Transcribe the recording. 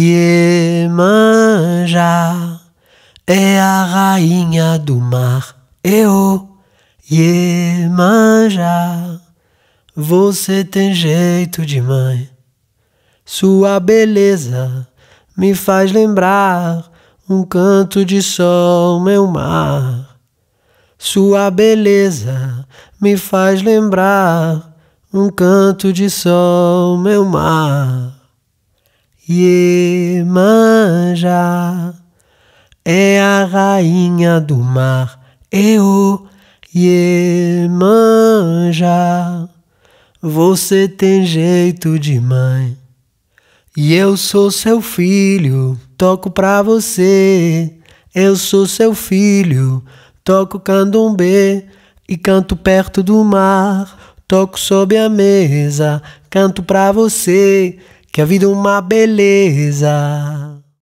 Iemanjá é a rainha do mar. Eu, Iemanjá, você tem jeito de mãe. Sua beleza me faz lembrar um canto de sol, meu mar. Sua beleza me faz lembrar um canto de sol, meu mar. Iemanjá é a rainha do mar. Eu, Iemanjá, você tem jeito de mãe. E eu sou seu filho, toco pra você. Eu sou seu filho, toco candombê e canto perto do mar. Toco sob a mesa, canto pra você que a vida é uma beleza.